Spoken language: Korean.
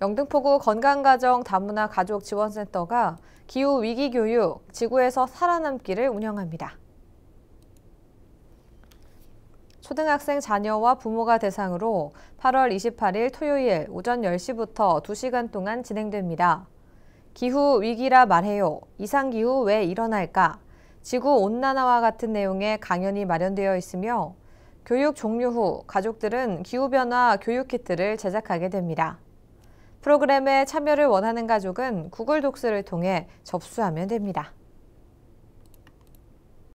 영등포구 건강가정 다문화 가족 지원센터가 기후 위기 교육, 지구에서 살아남기를 운영합니다. 초등학생 자녀와 부모가 대상으로 8월 28일 토요일 오전 10시부터 2시간 동안 진행됩니다. 기후 위기라 말해요. 이상기후 왜 일어날까? 지구 온난화와 같은 내용의 강연이 마련되어 있으며 교육 종료 후 가족들은 기후변화 교육 키트를 제작하게 됩니다. 프로그램에 참여를 원하는 가족은 구글 독스를 통해 접수하면 됩니다.